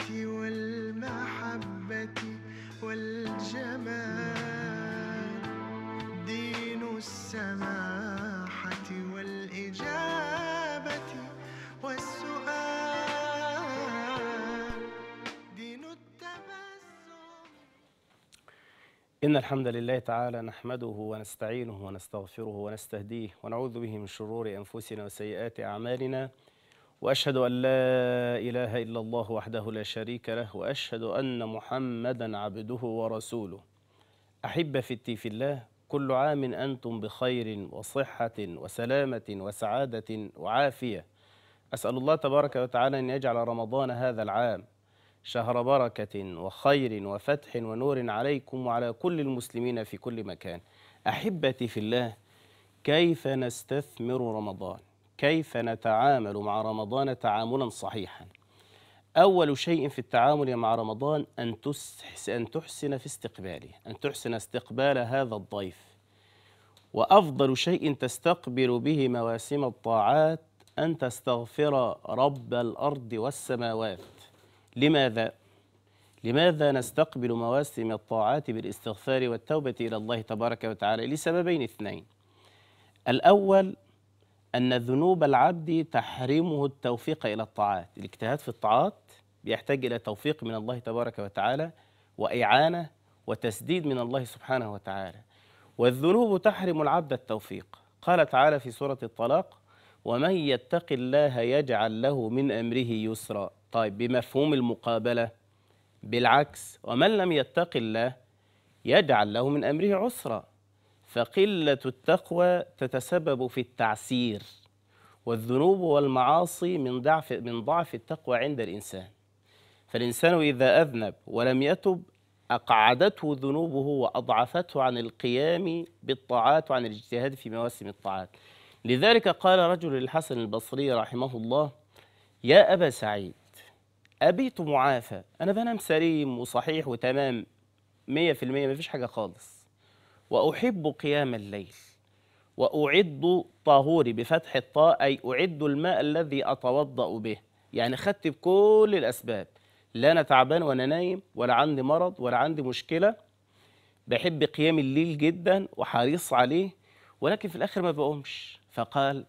والمحبة والجمال دين السماحة والإجابة والسؤال دين التبسم إن الحمد لله تعالى نحمده ونستعينه ونستغفره ونستهديه ونعوذ به من شرور أنفسنا وسيئات أعمالنا واشهد ان لا اله الا الله وحده لا شريك له واشهد ان محمدا عبده ورسوله احب في في الله كل عام انتم بخير وصحه وسلامه وسعاده وعافيه اسال الله تبارك وتعالى ان يجعل رمضان هذا العام شهر بركه وخير وفتح ونور عليكم وعلى كل المسلمين في كل مكان احبتي في الله كيف نستثمر رمضان كيف نتعامل مع رمضان تعاملا صحيحا أول شيء في التعامل مع رمضان أن أن تحسن في استقباله أن تحسن استقبال هذا الضيف وأفضل شيء تستقبل به مواسم الطاعات أن تستغفر رب الأرض والسماوات لماذا؟ لماذا نستقبل مواسم الطاعات بالاستغفار والتوبة إلى الله تبارك وتعالى لسببين اثنين الأول أن ذنوب العبد تحرمه التوفيق إلى الطاعات الاجتهاد في الطاعات بيحتاج إلى توفيق من الله تبارك وتعالى وإعانة وتسديد من الله سبحانه وتعالى والذنوب تحرم العبد التوفيق قال تعالى في سورة الطلاق ومن يتق الله يجعل له من أمره يسرا طيب بمفهوم المقابلة بالعكس ومن لم يتق الله يجعل له من أمره عسرا فقلة التقوى تتسبب في التعسير والذنوب والمعاصي من ضعف من ضعف التقوى عند الإنسان فالإنسان إذا أذنب ولم يتب أقعدته ذنوبه وأضعفته عن القيام بالطاعات وعن الاجتهاد في مواسم الطاعات لذلك قال رجل للحسن البصري رحمه الله يا أبا سعيد أبيت معافى أنا بنام سليم وصحيح وتمام مية في المية مفيش حاجة خالص وأحب قيام الليل وأعد طهوري بفتح الطاء أي أعد الماء الذي أتوضأ به يعني خدت بكل الأسباب لا أنا تعبان وأنا نايم ولا عندي مرض ولا عندي مشكلة بحب قيام الليل جدا وحريص عليه ولكن في الآخر ما بقومش فقال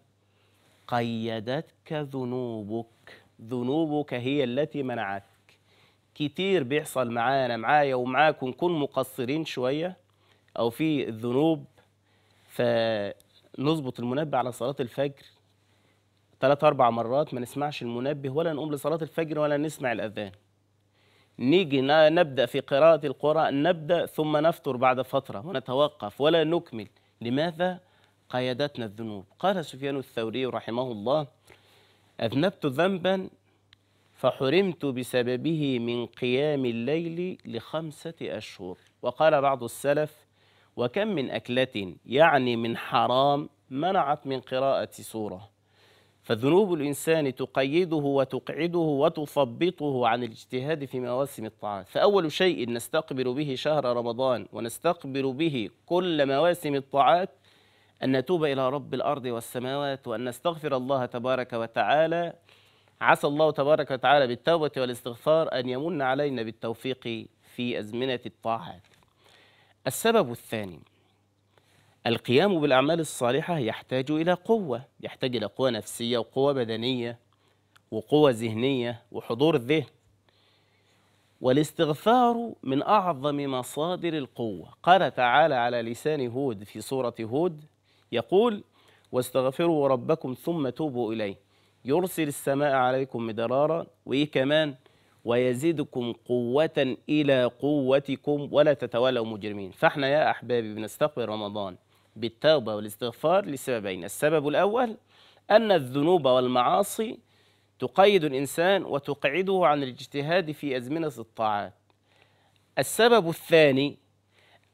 قيدتك ذنوبك ذنوبك هي التي منعتك كتير بيحصل معانا معايا ومعاكم نكون مقصرين شوية او في الذنوب فنظبط المنبه على صلاه الفجر ثلاث اربع مرات ما نسمعش المنبه ولا نقوم لصلاه الفجر ولا نسمع الاذان نيجي نبدا في قراءه القران نبدا ثم نفطر بعد فتره ونتوقف ولا نكمل لماذا قيدتنا الذنوب قال سفيان الثوري رحمه الله اذنبت ذنبا فحرمت بسببه من قيام الليل لخمسه اشهر وقال بعض السلف وكم من أكلة يعني من حرام منعت من قراءة سورة فذنوب الإنسان تقيده وتقعده وتثبطه عن الاجتهاد في مواسم الطاعات فأول شيء نستقبل به شهر رمضان ونستقبل به كل مواسم الطاعات أن نتوب إلى رب الأرض والسماوات وأن نستغفر الله تبارك وتعالى عسى الله تبارك وتعالى بالتوبة والاستغفار أن يمن علينا بالتوفيق في أزمنة الطاعات السبب الثاني القيام بالأعمال الصالحة يحتاج إلى قوة يحتاج إلى قوة نفسية وقوة بدنية وقوة ذهنية وحضور ذهن والاستغفار من أعظم مصادر القوة قال تعالى على لسان هود في سورة هود يقول واستغفروا ربكم ثم توبوا إليه يرسل السماء عليكم مدرارا وإيه كمان؟ ويزيدكم قوة إلى قوتكم ولا تتولوا مجرمين فاحنا يا أحبابي بنستقبل رمضان بالتوبة والاستغفار لسببين السبب الأول أن الذنوب والمعاصي تقيد الإنسان وتقعده عن الاجتهاد في أزمنة الطاعات السبب الثاني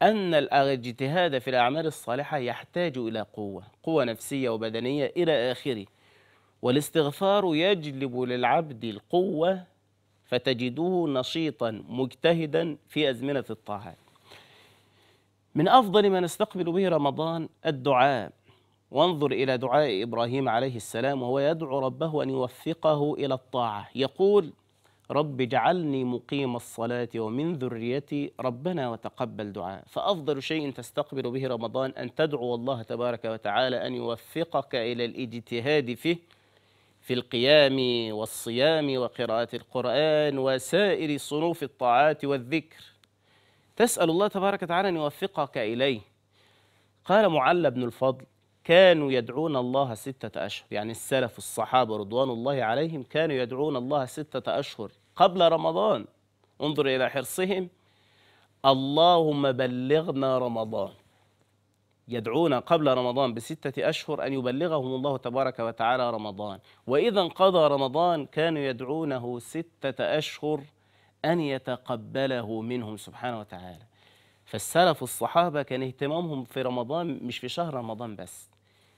أن الاجتهاد في الأعمال الصالحة يحتاج إلى قوة قوة نفسية وبدنية إلى آخره والاستغفار يجلب للعبد القوة فتجده نشيطا مجتهدا في أزمنة الطاعات من أفضل ما نستقبل به رمضان الدعاء وانظر إلى دعاء إبراهيم عليه السلام وهو يدعو ربه أن يوفقه إلى الطاعة يقول رب اجعلني مقيم الصلاة ومن ذريتي ربنا وتقبل دعاء فأفضل شيء تستقبل به رمضان أن تدعو الله تبارك وتعالى أن يوفقك إلى الاجتهاد فيه في القيام والصيام وقراءة القرآن وسائر صنوف الطاعات والذكر تسأل الله تبارك وتعالى أن يوفقك إليه قال معل بن الفضل كانوا يدعون الله ستة أشهر يعني السلف الصحابة رضوان الله عليهم كانوا يدعون الله ستة أشهر قبل رمضان انظر إلى حرصهم اللهم بلغنا رمضان يدعون قبل رمضان بستة أشهر أن يبلغهم الله تبارك وتعالى رمضان وإذا انقضى رمضان كانوا يدعونه ستة أشهر أن يتقبله منهم سبحانه وتعالى فالسلف الصحابة كان اهتمامهم في رمضان مش في شهر رمضان بس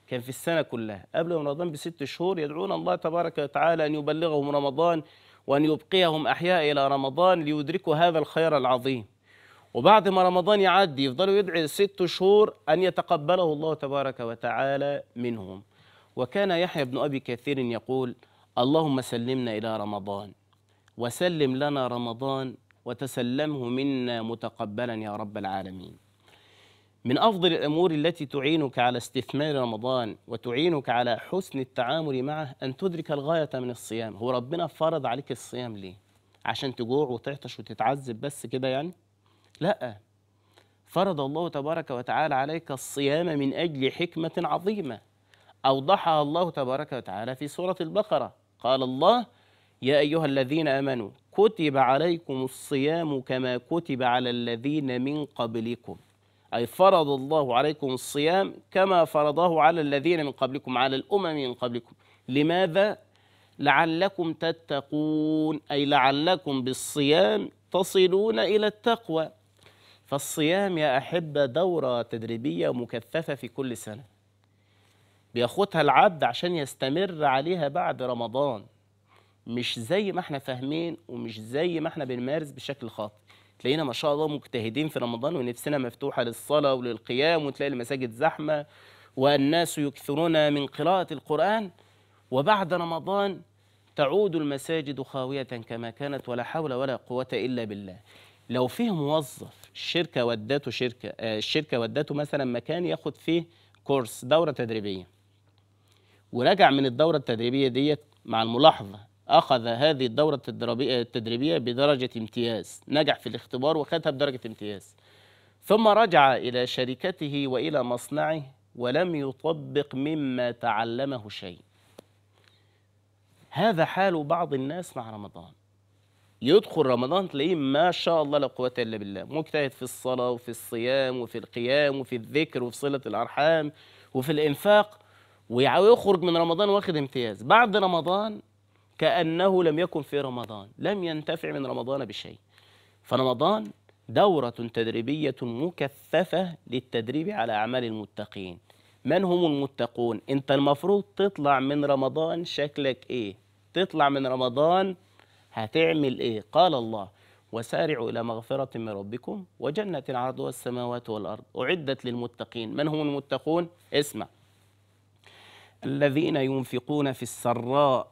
كان في السنة كلها قبل رمضان بست شهور يدعون الله تبارك وتعالى أن يبلغهم رمضان وأن يبقيهم أحياء إلى رمضان ليدركوا هذا الخير العظيم وبعد ما رمضان يعدي يفضلوا يدعي ست شهور أن يتقبله الله تبارك وتعالى منهم وكان يحيى بن أبي كثير يقول اللهم سلمنا إلى رمضان وسلم لنا رمضان وتسلمه منا متقبلا يا رب العالمين من أفضل الأمور التي تعينك على استثمار رمضان وتعينك على حسن التعامل معه أن تدرك الغاية من الصيام هو ربنا فرض عليك الصيام ليه؟ عشان تجوع وتعطش وتتعذب بس كده يعني؟ لا فرض الله تبارك وتعالى عليك الصيام من أجل حكمة عظيمة أوضحها الله تبارك وتعالى في سورة البقرة قال الله يا أيها الذين آمنوا كتب عليكم الصيام كما كتب على الذين من قبلكم أي فرض الله عليكم الصيام كما فرضه على الذين من قبلكم على الأمم من قبلكم لماذا؟ لعلكم تتقون أي لعلكم بالصيام تصلون إلى التقوى فالصيام يا أحبة دورة تدريبية مكثفة في كل سنة بياخدها العبد عشان يستمر عليها بعد رمضان مش زي ما احنا فاهمين ومش زي ما احنا بنمارس بشكل خاطئ تلاقينا ما شاء الله مجتهدين في رمضان ونفسنا مفتوحة للصلاة وللقيام وتلاقي المساجد زحمة والناس يكثرون من قراءة القرآن وبعد رمضان تعود المساجد خاوية كما كانت ولا حول ولا قوة إلا بالله لو فيه موظف آه، الشركه ودته شركه الشركه ودته مثلا مكان ياخد فيه كورس دوره تدريبيه ورجع من الدوره التدريبيه ديت مع الملاحظه اخذ هذه الدوره آه، التدريبيه بدرجه امتياز نجح في الاختبار وخدها بدرجه امتياز ثم رجع الى شركته والى مصنعه ولم يطبق مما تعلمه شيء هذا حال بعض الناس مع رمضان يدخل رمضان تلاقيه ما شاء الله لا قوه الا بالله مجتهد في الصلاه وفي الصيام وفي القيام وفي الذكر وفي صله الارحام وفي الانفاق ويخرج من رمضان واخد امتياز بعد رمضان كانه لم يكن في رمضان لم ينتفع من رمضان بشيء فرمضان دورة تدريبية مكثفة للتدريب على أعمال المتقين من هم المتقون؟ أنت المفروض تطلع من رمضان شكلك إيه؟ تطلع من رمضان هتعمل إيه قال الله وسارعوا إلى مغفرة من ربكم وجنة عرضها السماوات والأرض أعدت للمتقين من هم المتقون اسمع الذين ينفقون في السراء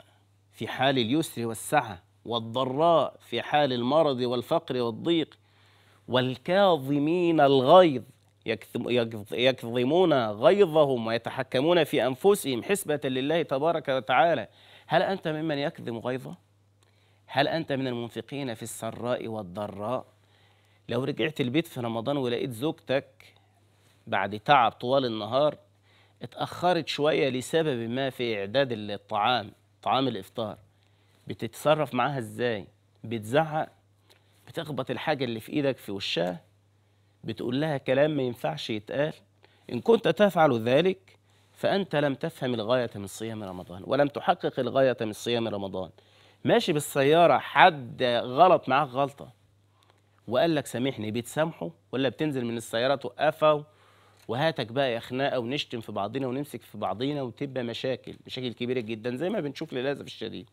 في حال اليسر والسعة والضراء في حال المرض والفقر والضيق والكاظمين الغيظ يكظمون غيظهم ويتحكمون في أنفسهم حسبة لله تبارك وتعالى هل أنت ممن يكظم غيظه؟ هل أنت من المنفقين في السراء والضراء لو رجعت البيت في رمضان ولقيت زوجتك بعد تعب طوال النهار اتأخرت شوية لسبب ما في إعداد الطعام طعام الإفطار بتتصرف معاها إزاي بتزعق بتخبط الحاجة اللي في إيدك في وشها بتقول لها كلام ما ينفعش يتقال إن كنت تفعل ذلك فأنت لم تفهم الغاية من صيام رمضان ولم تحقق الغاية من صيام رمضان ماشي بالسياره حد غلط معاك غلطه وقال لك سامحني بتسامحه ولا بتنزل من السياره توقفه وهاتك بقى يا خناقه ونشتم في بعضنا ونمسك في بعضنا وتبقى مشاكل مشاكل كبيره جدا زي ما بنشوف للاسف الشديد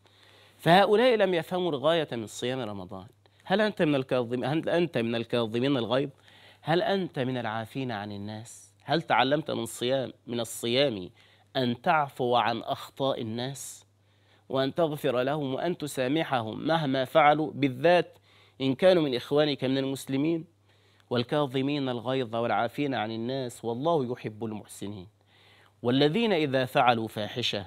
فهؤلاء لم يفهموا الغايه من صيام رمضان هل انت من الكاظمين هل انت من الكاظمين الغيظ هل انت من العافين عن الناس هل تعلمت من الصيام من الصيام ان تعفو عن اخطاء الناس وأن تغفر لهم وأن تسامحهم مهما فعلوا بالذات إن كانوا من إخوانك من المسلمين والكاظمين الغيظ والعافين عن الناس والله يحب المحسنين والذين إذا فعلوا فاحشة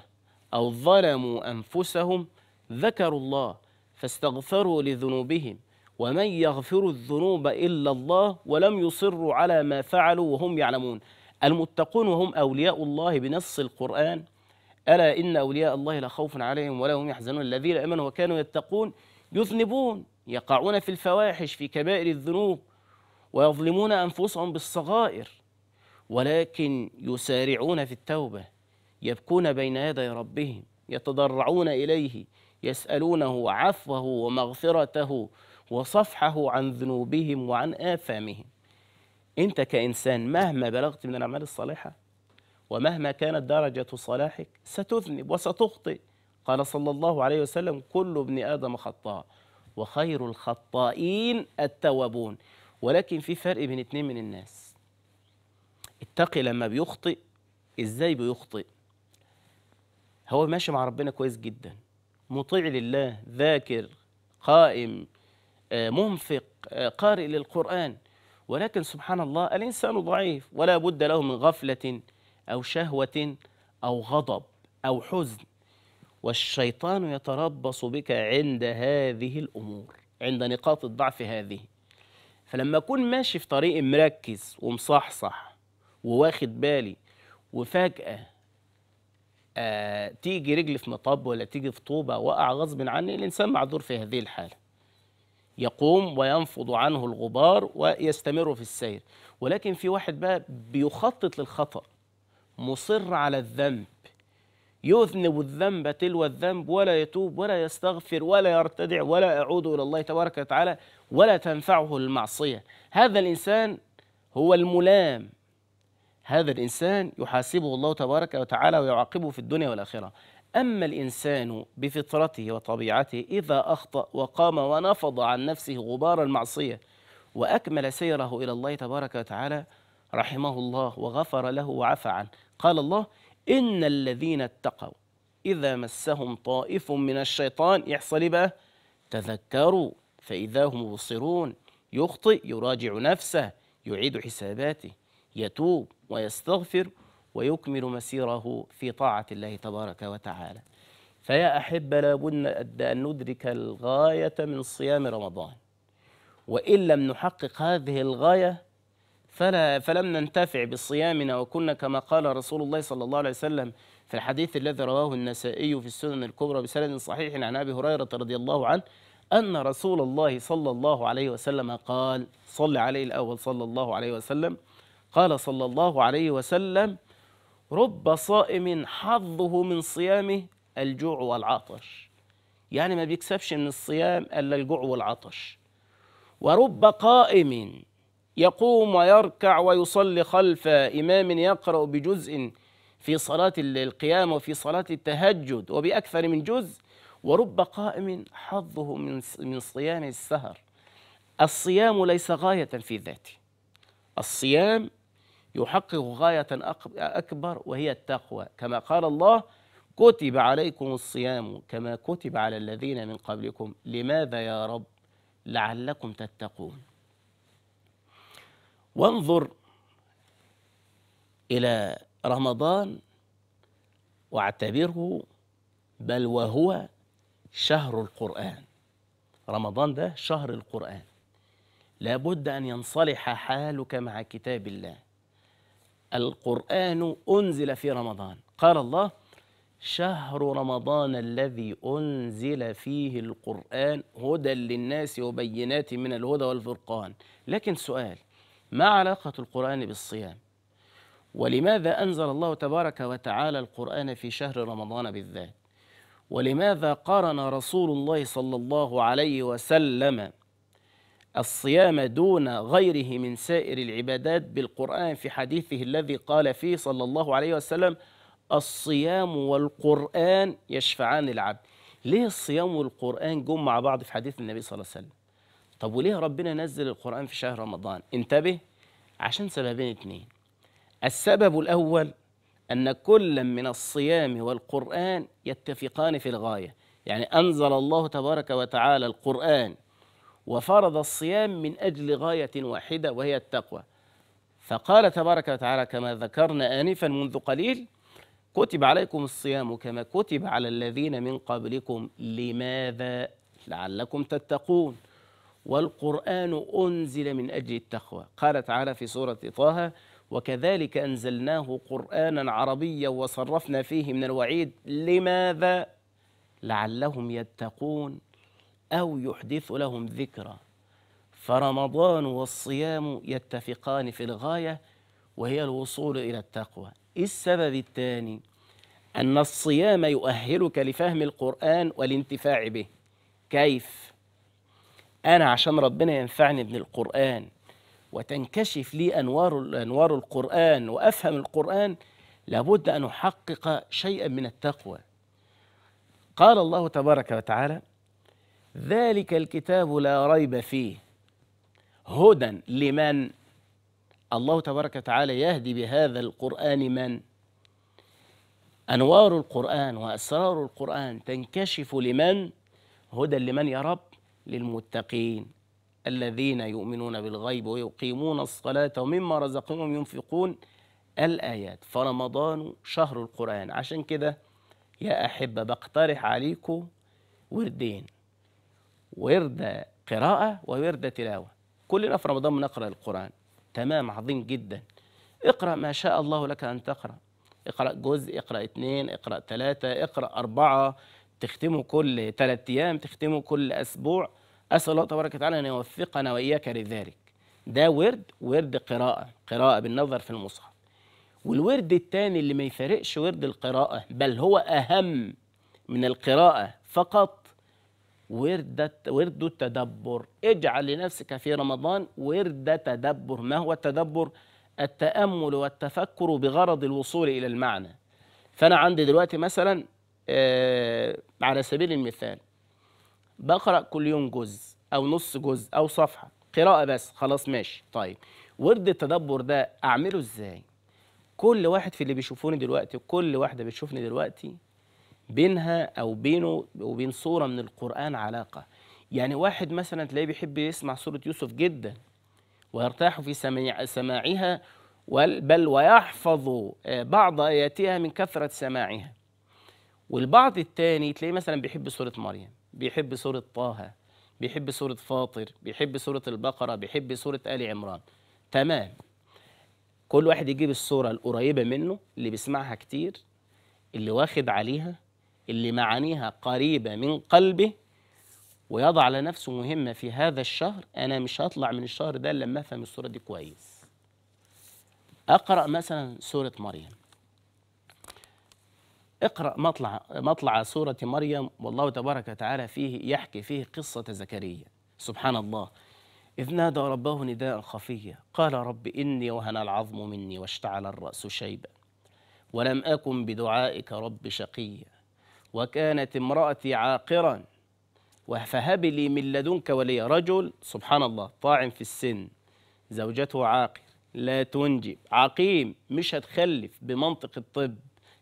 أو ظلموا أنفسهم ذكروا الله فاستغفروا لذنوبهم ومن يغفر الذنوب إلا الله ولم يصروا على ما فعلوا وهم يعلمون المتقون وهم أولياء الله بنص القرآن ألا إن أولياء الله لا خوف عليهم ولا هم يحزنون الذين آمنوا وكانوا يتقون يذنبون يقعون في الفواحش في كبائر الذنوب ويظلمون أنفسهم بالصغائر ولكن يسارعون في التوبة يبكون بين يدي ربهم يتضرعون إليه يسألونه عفوه ومغفرته وصفحه عن ذنوبهم وعن آثامهم أنت كإنسان مهما بلغت من الأعمال الصالحة ومهما كانت درجة صلاحك ستذنب وستخطئ قال صلى الله عليه وسلم كل ابن آدم خطاء وخير الخطائين التوابون ولكن في فرق بين اتنين من الناس اتقي لما بيخطئ ازاي بيخطئ هو ماشي مع ربنا كويس جدا مطيع لله ذاكر قائم آه، منفق آه، قارئ للقرآن ولكن سبحان الله الإنسان ضعيف ولا بد له من غفلة أو شهوة أو غضب أو حزن والشيطان يتربص بك عند هذه الأمور عند نقاط الضعف هذه فلما أكون ماشي في طريق مركز ومصحصح وواخد بالي وفجأة آه تيجي رجلي في مطب ولا تيجي في طوبة وقع غصب عني الإنسان معذور في هذه الحالة يقوم وينفض عنه الغبار ويستمر في السير ولكن في واحد بقى بيخطط للخطأ مصر على الذنب يذنب الذنب تلو الذنب ولا يتوب ولا يستغفر ولا يرتدع ولا يعود إلى الله تبارك وتعالى ولا تنفعه المعصية هذا الإنسان هو الملام هذا الإنسان يحاسبه الله تبارك وتعالى ويعاقبه في الدنيا والآخرة أما الإنسان بفطرته وطبيعته إذا أخطأ وقام ونفض عن نفسه غبار المعصية وأكمل سيره إلى الله تبارك وتعالى رحمه الله وغفر له وعفى عنه قال الله إن الذين اتقوا إذا مسهم طائف من الشيطان يحصل بقى تذكروا فإذا هم مبصرون يخطئ يراجع نفسه يعيد حساباته يتوب ويستغفر ويكمل مسيره في طاعة الله تبارك وتعالى فيا أحبة لابد أن ندرك الغاية من صيام رمضان وإن لم نحقق هذه الغاية فلا فلم ننتفع بصيامنا وكنا كما قال رسول الله صلى الله عليه وسلم في الحديث الذي رواه النسائي في السنن الكبرى بسند صحيح عن ابي هريره رضي الله عنه ان رسول الله صلى الله عليه وسلم قال صل عليه الاول صلى الله عليه وسلم قال صلى الله عليه وسلم رب صائم حظه من صيامه الجوع والعطش يعني ما بيكسبش من الصيام الا الجوع والعطش ورب قائم يقوم ويركع ويصلي خلف إمام يقرأ بجزء في صلاة القيام وفي صلاة التهجد وبأكثر من جزء ورب قائم حظه من من صيام السهر الصيام ليس غاية في ذاته الصيام يحقق غاية أكبر وهي التقوى كما قال الله كتب عليكم الصيام كما كتب على الذين من قبلكم لماذا يا رب لعلكم تتقون وانظر الى رمضان واعتبره بل وهو شهر القران رمضان ده شهر القران لابد ان ينصلح حالك مع كتاب الله القران انزل في رمضان قال الله شهر رمضان الذي انزل فيه القران هدى للناس وبينات من الهدى والفرقان لكن سؤال ما علاقة القرآن بالصيام ولماذا أنزل الله تبارك وتعالى القرآن في شهر رمضان بالذات ولماذا قارن رسول الله صلى الله عليه وسلم الصيام دون غيره من سائر العبادات بالقرآن في حديثه الذي قال فيه صلى الله عليه وسلم الصيام والقرآن يشفعان العبد ليه الصيام والقرآن جم مع بعض في حديث النبي صلى الله عليه وسلم طب وليه ربنا نزل القرآن في شهر رمضان انتبه عشان سببين اتنين السبب الأول أن كل من الصيام والقرآن يتفقان في الغاية يعني أنزل الله تبارك وتعالى القرآن وفرض الصيام من أجل غاية واحدة وهي التقوى فقال تبارك وتعالى كما ذكرنا آنفا منذ قليل كتب عليكم الصيام كما كتب على الذين من قبلكم لماذا لعلكم تتقون والقرآن أنزل من أجل التقوى قال تعالى في سورة طه وكذلك أنزلناه قرآنا عربيا وصرفنا فيه من الوعيد لماذا؟ لعلهم يتقون أو يحدث لهم ذكرى فرمضان والصيام يتفقان في الغاية وهي الوصول إلى التقوى إيه السبب الثاني أن الصيام يؤهلك لفهم القرآن والانتفاع به كيف؟ انا عشان ربنا ينفعني من القران وتنكشف لي انوار انوار القران وافهم القران لابد ان احقق شيئا من التقوى قال الله تبارك وتعالى ذلك الكتاب لا ريب فيه هدى لمن الله تبارك وتعالى يهدي بهذا القران من انوار القران واسرار القران تنكشف لمن هدى لمن يا رب للمتقين الذين يؤمنون بالغيب ويقيمون الصلاة ومما رزقهم ينفقون الآيات فرمضان شهر القرآن عشان كده يا أحبة بقترح عليكم وردين ورد قراءة وورد تلاوة كلنا في رمضان بنقرأ القرآن تمام عظيم جدا اقرأ ما شاء الله لك أن تقرأ اقرأ جزء اقرأ اثنين اقرأ ثلاثة اقرأ أربعة تختمه كل ثلاث أيام تختمه كل أسبوع أسأل الله تبارك وتعالى أن يوفقنا وإياك لذلك ده ورد ورد قراءة قراءة بالنظر في المصحف والورد الثاني اللي ما يفارقش ورد القراءة بل هو أهم من القراءة فقط ورد ورد التدبر اجعل لنفسك في رمضان ورد تدبر ما هو التدبر التأمل والتفكر بغرض الوصول إلى المعنى فأنا عندي دلوقتي مثلا آه، على سبيل المثال بقرأ كل يوم جزء أو نص جزء أو صفحة قراءة بس خلاص ماشي طيب ورد التدبر ده أعمله إزاي؟ كل واحد في اللي بيشوفوني دلوقتي كل واحدة بتشوفني دلوقتي بينها أو بينه وبين صورة من القرآن علاقة يعني واحد مثلا تلاقيه بيحب يسمع سورة يوسف جدا ويرتاح في سماع سماعها بل ويحفظ آه، بعض آياتها من كثرة سماعها والبعض التاني تلاقيه مثلا بيحب سوره مريم بيحب سوره طه بيحب سوره فاطر بيحب سوره البقره بيحب سوره ال عمران تمام كل واحد يجيب الصوره القريبه منه اللي بيسمعها كتير اللي واخد عليها اللي معانيها قريبه من قلبه ويضع على نفسه مهمه في هذا الشهر انا مش هطلع من الشهر ده الا لما افهم الصوره دي كويس اقرا مثلا سوره مريم اقرأ مطلع مطلع سورة مريم والله تبارك وتعالى فيه يحكي فيه قصة زكريا سبحان الله إذ نادى ربه نداء خفيا قال رب إني وهن العظم مني واشتعل الرأس شيبا ولم أكن بدعائك رب شقيا وكانت امرأتي عاقرا فهب لي من لدنك ولي رجل سبحان الله طاعن في السن زوجته عاقر لا تنجب عقيم مش هتخلف بمنطق الطب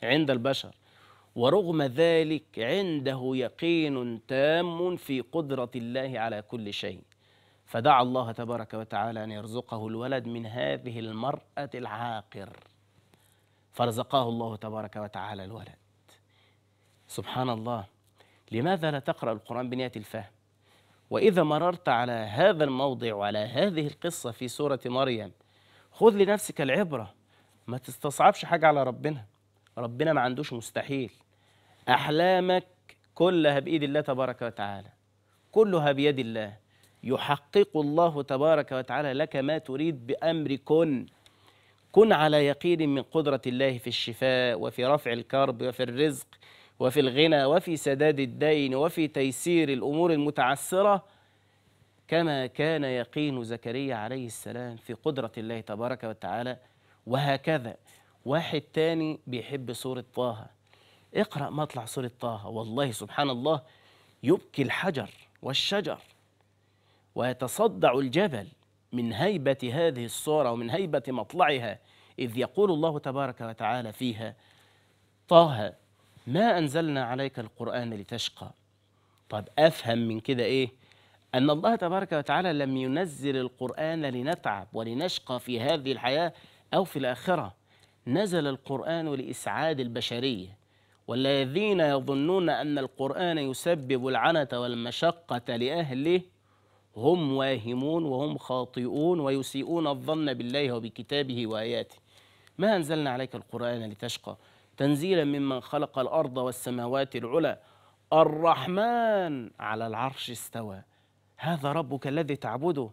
عند البشر ورغم ذلك عنده يقين تام في قدرة الله على كل شيء فدعا الله تبارك وتعالى أن يرزقه الولد من هذه المرأة العاقر فرزقاه الله تبارك وتعالى الولد سبحان الله لماذا لا تقرأ القرآن بنية الفهم وإذا مررت على هذا الموضع وعلى هذه القصة في سورة مريم خذ لنفسك العبرة ما تستصعبش حاجة على ربنا ربنا ما عندوش مستحيل أحلامك كلها بإيد الله تبارك وتعالى كلها بيد الله يحقق الله تبارك وتعالى لك ما تريد بأمر كن كن على يقين من قدرة الله في الشفاء وفي رفع الكرب وفي الرزق وفي الغنى وفي سداد الدين وفي تيسير الأمور المتعسرة كما كان يقين زكريا عليه السلام في قدرة الله تبارك وتعالى وهكذا واحد تاني بيحب سورة طه اقرأ مطلع سورة طه والله سبحان الله يبكي الحجر والشجر ويتصدع الجبل من هيبة هذه الصورة ومن هيبة مطلعها إذ يقول الله تبارك وتعالى فيها طه ما أنزلنا عليك القرآن لتشقى طب أفهم من كده إيه أن الله تبارك وتعالى لم ينزل القرآن لنتعب ولنشقى في هذه الحياة أو في الآخرة نزل القرآن لإسعاد البشرية والذين يظنون أن القرآن يسبب العنة والمشقة لأهله هم واهمون وهم خاطئون ويسيئون الظن بالله وبكتابه وآياته ما أنزلنا عليك القرآن لتشقى تنزيلا ممن خلق الأرض والسماوات العلى الرحمن على العرش استوى هذا ربك الذي تعبده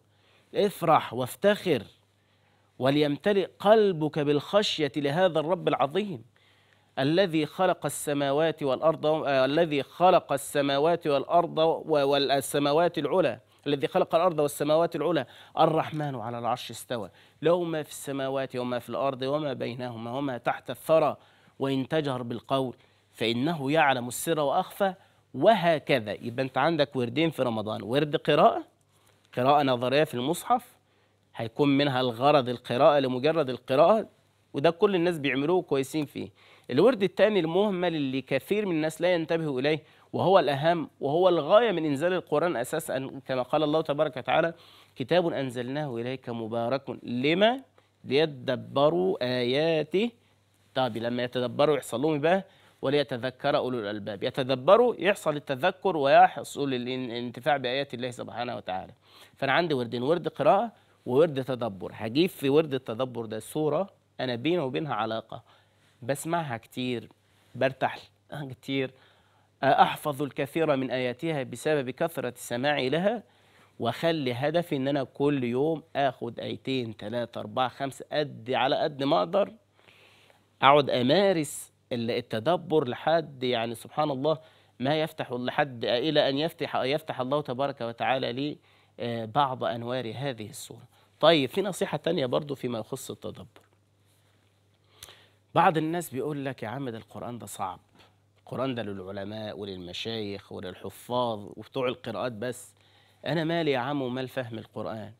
افرح وافتخر وليمتلئ قلبك بالخشية لهذا الرب العظيم الذي خلق السماوات والأرض آه، الذي خلق السماوات والأرض والسماوات العلى الذي خلق الأرض والسماوات العلى الرحمن على العرش استوى له ما في السماوات وما في الأرض وما بينهما وما تحت الثرى وإن تجهر بالقول فإنه يعلم السر وأخفى وهكذا يبقى أنت عندك وردين في رمضان ورد قراءة قراءة نظرية في المصحف هيكون منها الغرض القراءة لمجرد القراءة وده كل الناس بيعملوه كويسين فيه الورد الثاني المهمل اللي كثير من الناس لا ينتبهوا إليه وهو الأهم وهو الغاية من إنزال القرآن أساسا كما قال الله تبارك وتعالى كتاب أنزلناه إليك مبارك لما ليدبروا آياته طب لما يتدبروا يحصل لهم بقى وليتذكر أولو الألباب يتدبروا يحصل التذكر ويحصل الانتفاع بآيات الله سبحانه وتعالى فأنا عندي وردين ورد قراءة وورد تدبر هجيب في ورد التدبر ده سورة أنا بيني وبينها علاقة بسمعها كتير برتاح لها كتير أحفظ الكثير من آياتها بسبب كثرة سماعي لها وأخلي هدفي إن أنا كل يوم آخد آيتين ثلاثة أربعة خمسة قد على قد ما أقدر أقعد أمارس التدبر لحد يعني سبحان الله ما يفتح لحد إلى أن يفتح يفتح الله تبارك وتعالى لي بعض أنوار هذه السورة طيب في نصيحة تانية برضو فيما يخص التدبر بعض الناس بيقول لك يا عم ده القرآن ده صعب القرآن ده للعلماء وللمشايخ وللحفاظ وبتوع القراءات بس أنا مالي يا عم ومال فهم القرآن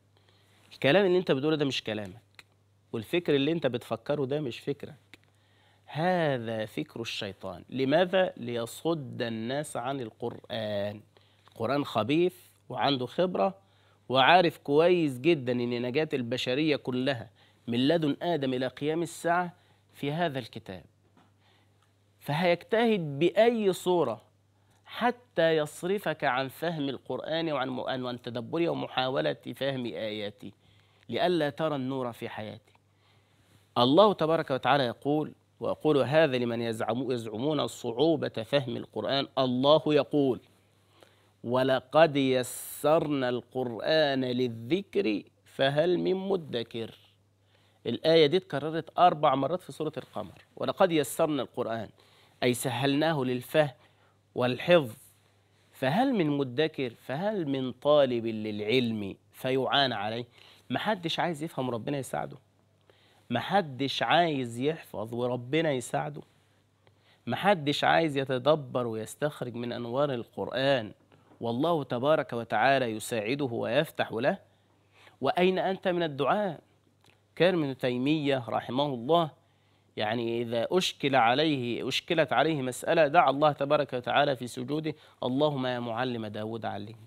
الكلام اللي أنت بتقوله ده مش كلامك والفكر اللي أنت بتفكره ده مش فكرك هذا فكر الشيطان لماذا؟ ليصد الناس عن القرآن القرآن خبيث وعنده خبرة وعارف كويس جدا أن نجاة البشرية كلها من لدن آدم إلى قيام الساعة في هذا الكتاب فهيجتهد بأي صورة حتى يصرفك عن فهم القرآن وعن وعن تدبري ومحاولة فهم اياتي لئلا ترى النور في حياتي الله تبارك وتعالى يقول ويقول هذا لمن يزعم يزعمون صعوبة فهم القرآن الله يقول ولقد يسرنا القرآن للذكر فهل من مدكر الآية دي اتكررت أربع مرات في سورة القمر ولقد يسرنا القرآن أي سهلناه للفهم والحفظ فهل من مدكر فهل من طالب للعلم فيعان عليه محدش عايز يفهم ربنا يساعده محدش عايز يحفظ وربنا يساعده محدش عايز يتدبر ويستخرج من أنوار القرآن والله تبارك وتعالى يساعده ويفتح له وأين أنت من الدعاء الأفكار من تيمية رحمه الله يعني إذا أشكل عليه أشكلت عليه مسألة دعا الله تبارك وتعالى في سجوده اللهم يا معلم داود علمني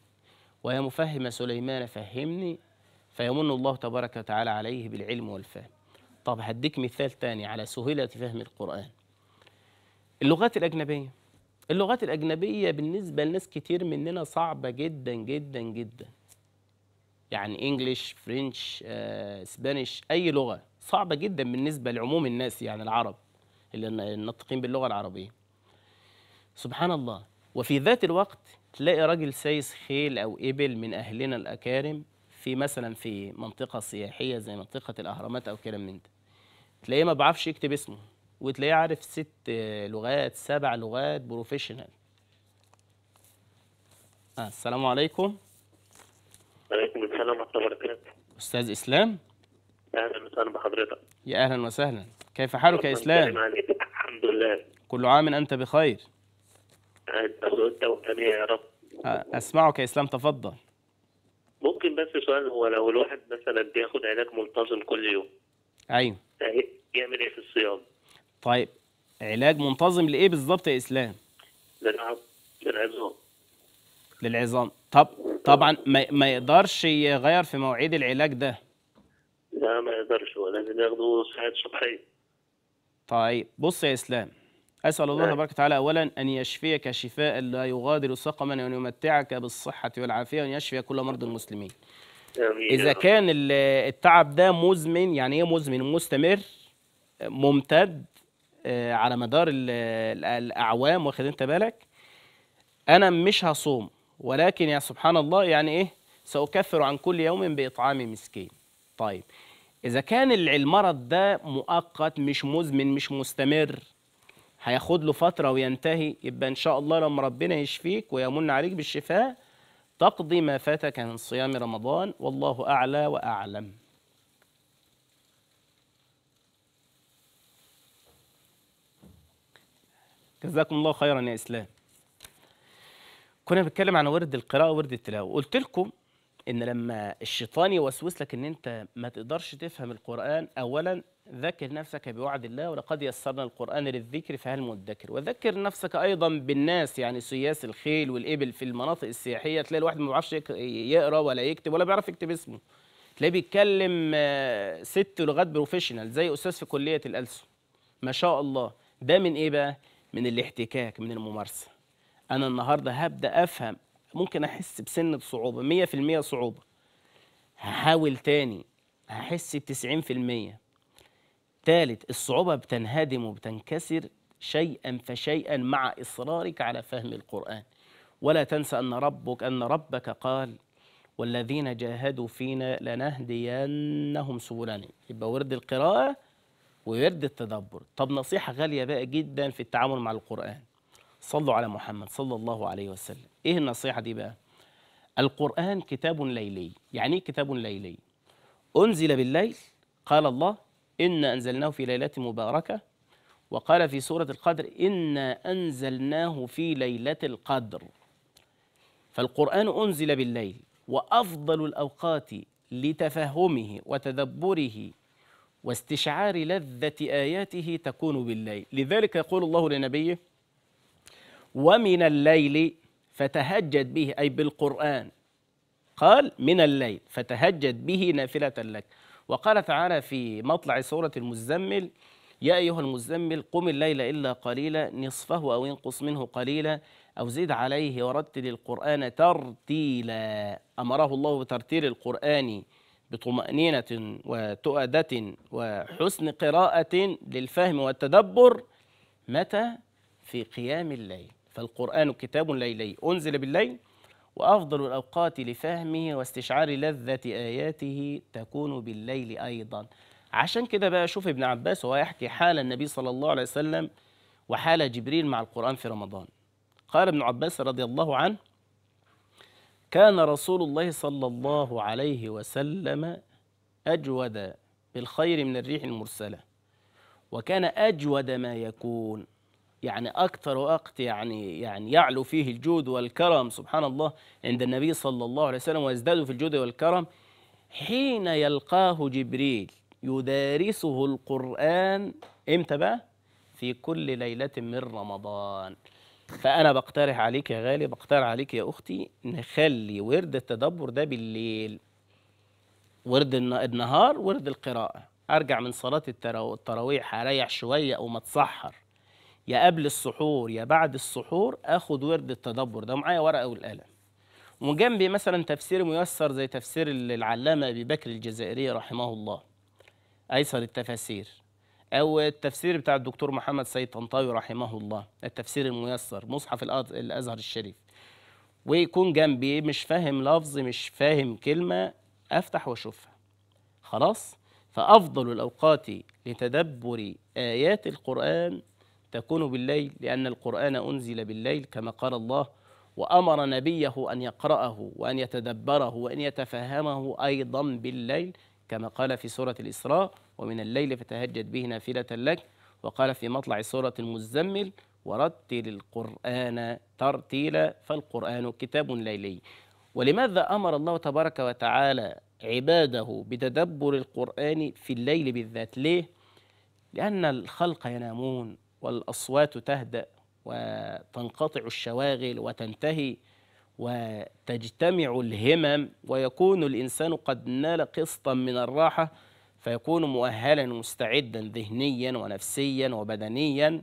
ويا مفهم سليمان فهمني فيمن الله تبارك وتعالى عليه بالعلم والفهم طب هديك مثال تاني على سهولة فهم القرآن اللغات الأجنبية اللغات الأجنبية بالنسبة لناس كتير مننا صعبة جدا جدا جدا يعني انجلش فرنش اسبانيش اي لغه صعبه جدا بالنسبه لعموم الناس يعني العرب اللي الناطقين باللغه العربيه سبحان الله وفي ذات الوقت تلاقي راجل سايس خيل او ابل من اهلنا الاكارم في مثلا في منطقه سياحيه زي منطقه الاهرامات او كلام من ده تلاقيه ما بعرفش يكتب اسمه وتلاقيه عارف ست لغات سبع لغات بروفيشنال آه السلام عليكم وعليكم السلام ورحمه الله وبركاته استاذ اسلام اهلا وسهلا بحضرتك يا اهلا وسهلا كيف حالك يا اسلام الحمد لله كل عام انت بخير انت والجميع يا رب اسمعك يا اسلام تفضل ممكن بس سؤال هو لو الواحد مثلا بياخد علاج منتظم كل يوم ايوه يعني يعمل ايه في الصيام طيب علاج منتظم لايه بالظبط يا اسلام للعظم للعظام للعظام طب طبعا ما, ما يقدرش يغير في مواعيد العلاج ده لا ما يقدرش هو لازم ياخده ساعات صبحيه طيب بص يا اسلام اسال الله نعم. تبارك وتعالى اولا ان يشفيك شفاء لا يغادر سقما وان يمتعك بالصحه والعافيه وان يشفي كل مرضى المسلمين اذا كان التعب ده مزمن يعني ايه مزمن مستمر ممتد آه، على مدار الاعوام واخد انت بالك انا مش هصوم ولكن يا سبحان الله يعني إيه سأكفر عن كل يوم بإطعام مسكين طيب إذا كان المرض ده مؤقت مش مزمن مش مستمر هياخد له فترة وينتهي يبقى إن شاء الله لما ربنا يشفيك ويمن عليك بالشفاء تقضي ما فاتك من صيام رمضان والله أعلى وأعلم جزاكم الله خيرا يا إسلام كنا بنتكلم عن ورد القراءه ورد التلاوه قلت لكم ان لما الشيطان يوسوس لك ان انت ما تقدرش تفهم القران اولا ذكر نفسك بوعد الله ولقد يسرنا القران للذكر فهل مدكر وذكر نفسك ايضا بالناس يعني سياس الخيل والابل في المناطق السياحيه تلاقي الواحد ما بيعرفش يقرا ولا يكتب ولا بيعرف يكتب اسمه تلاقيه بيتكلم آه، ست لغات بروفيشنال زي استاذ في كليه الالسن ما شاء الله ده من ايه بقى من الاحتكاك من الممارسه انا النهارده هبدا افهم ممكن احس بسنه صعوبه 100% صعوبه هحاول تاني هحس ب 90% تالت الصعوبه بتنهدم وبتنكسر شيئا فشيئا مع اصرارك على فهم القران ولا تنسى ان ربك ان ربك قال والذين جاهدوا فينا لنهدينهم سبلنا يبقى ورد القراءه ويرد التدبر طب نصيحه غاليه بقى جدا في التعامل مع القران صلوا على محمد صلى الله عليه وسلم ايه النصيحه دي بقى القران كتاب ليلي يعني ايه كتاب ليلي انزل بالليل قال الله انا انزلناه في ليله مباركه وقال في سوره القدر انا انزلناه في ليله القدر فالقران انزل بالليل وافضل الاوقات لتفهمه وتدبره واستشعار لذه اياته تكون بالليل لذلك يقول الله لنبيه ومن الليل فتهجد به أي بالقرآن قال من الليل فتهجد به نافلة لك وقال تعالى في مطلع سورة المزمل يا أيها المزمل قم الليل إلا قليلا نصفه أو انقص منه قليلا أو زد عليه ورتل القرآن ترتيلا أمره الله بترتيل القرآن بطمأنينة وتؤدة وحسن قراءة للفهم والتدبر متى في قيام الليل فالقرآن كتاب ليلي أنزل بالليل وأفضل الأوقات لفهمه واستشعار لذة آياته تكون بالليل أيضا عشان كده بقى شوف ابن عباس وهو يحكي حال النبي صلى الله عليه وسلم وحال جبريل مع القرآن في رمضان قال ابن عباس رضي الله عنه كان رسول الله صلى الله عليه وسلم أجود بالخير من الريح المرسلة وكان أجود ما يكون يعني أكثر وقت يعني يعني يعلو فيه الجود والكرم سبحان الله عند النبي صلى الله عليه وسلم ويزداد في الجود والكرم حين يلقاه جبريل يدارسه القرآن إمتى بقى؟ في كل ليلة من رمضان فأنا بقترح عليك يا غالي بقترح عليك يا أختي نخلي ورد التدبر ده بالليل ورد النهار ورد القراءة أرجع من صلاة التراويح أريح شوية أو تصحر يا قبل السحور يا بعد السحور اخد ورد التدبر ده معايا ورقه والقلم وجنبي مثلا تفسير ميسر زي تفسير العلامه ابي بكر الجزائري رحمه الله ايسر التفاسير او التفسير بتاع الدكتور محمد سيد طنطاوي رحمه الله التفسير الميسر مصحف الازهر الشريف ويكون جنبي مش فاهم لفظ مش فاهم كلمه افتح واشوفها خلاص فافضل الاوقات لتدبر ايات القران تكون بالليل لأن القرآن أنزل بالليل كما قال الله وأمر نبيه أن يقرأه وأن يتدبره وأن يتفهمه أيضا بالليل كما قال في سورة الإسراء ومن الليل فتهجد به نافلة لك وقال في مطلع سورة المزمل ورتل القرآن ترتيلا فالقرآن كتاب ليلي ولماذا أمر الله تبارك وتعالى عباده بتدبر القرآن في الليل بالذات ليه؟ لأن الخلق ينامون والاصوات تهدا وتنقطع الشواغل وتنتهي وتجتمع الهمم ويكون الانسان قد نال قسطا من الراحه فيكون مؤهلا مستعدا ذهنيا ونفسيا وبدنيا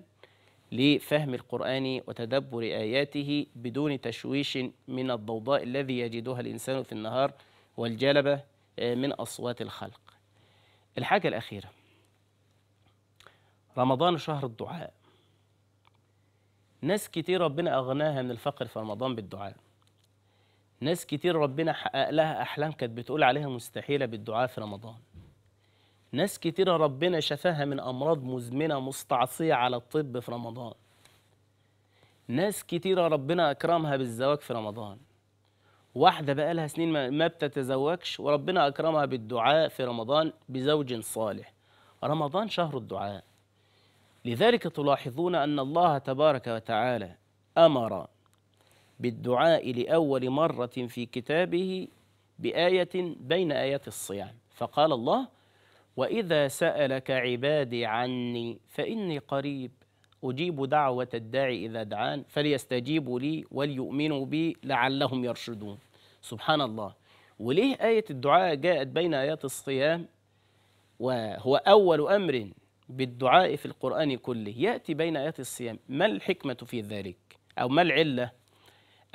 لفهم القرآن وتدبر آياته بدون تشويش من الضوضاء الذي يجدها الإنسان في النهار والجلبة آه، من أصوات الخلق. الحاجة الأخيرة رمضان شهر الدعاء ناس كتير ربنا أغناها من الفقر في رمضان بالدعاء ناس كتير ربنا حقق لها أحلام كانت بتقول عليها مستحيلة بالدعاء في رمضان ناس كتير ربنا شفاها من أمراض مزمنة مستعصية على الطب في رمضان ناس كتيرة ربنا أكرمها بالزواج في رمضان واحدة بقالها سنين ما بتتزوجش وربنا أكرمها بالدعاء في رمضان بزوج صالح رمضان شهر الدعاء لذلك تلاحظون أن الله تبارك وتعالى أمر بالدعاء لأول مرة في كتابه بآية بين آيات الصيام فقال الله وإذا سألك عبادي عني فإني قريب أجيب دعوة الداعي إذا دعان فليستجيبوا لي وليؤمنوا بي لعلهم يرشدون سبحان الله وليه آية الدعاء جاءت بين آيات الصيام وهو أول أمر بالدعاء في القرآن كله يأتي بين آيات الصيام ما الحكمة في ذلك أو ما العلة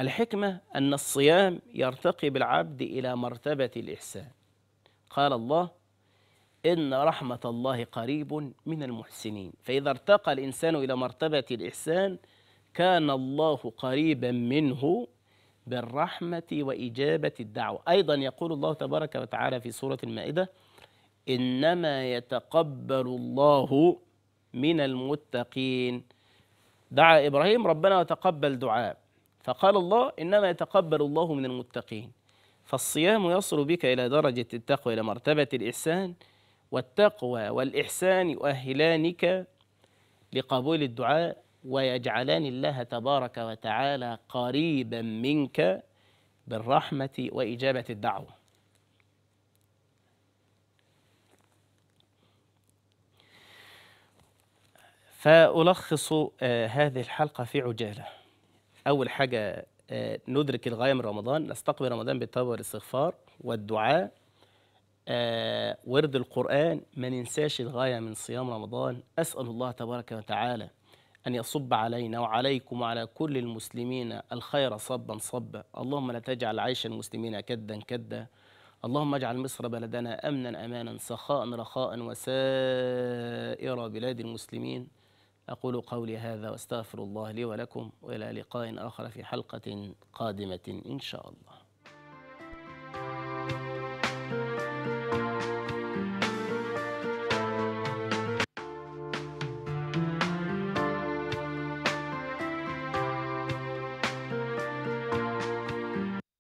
الحكمة أن الصيام يرتقي بالعبد إلى مرتبة الإحسان قال الله إن رحمة الله قريب من المحسنين فإذا ارتقى الإنسان إلى مرتبة الإحسان كان الله قريبا منه بالرحمة وإجابة الدعوة أيضا يقول الله تبارك وتعالى في سورة المائدة إنما يتقبل الله من المتقين دعا إبراهيم ربنا وتقبل دعاء فقال الله إنما يتقبل الله من المتقين فالصيام يصل بك إلى درجة التقوى إلى مرتبة الإحسان والتقوى والإحسان يؤهلانك لقبول الدعاء ويجعلان الله تبارك وتعالى قريبا منك بالرحمة وإجابة الدعوة فألخص آه، هذه الحلقة في عجالة أول حاجة آه، ندرك الغاية من رمضان نستقبل رمضان بالتوبة والاستغفار والدعاء آه، ورد القرآن ما ننساش الغاية من صيام رمضان أسأل الله تبارك وتعالى أن يصب علينا وعليكم وعلى كل المسلمين الخير صبا صبا اللهم لا تجعل عيش المسلمين كدا كدا اللهم اجعل مصر بلدنا أمنا أمانا سخاء رخاء وسائر بلاد المسلمين أقول قولي هذا وأستغفر الله لي ولكم وإلى لقاء آخر في حلقة قادمة إن شاء الله.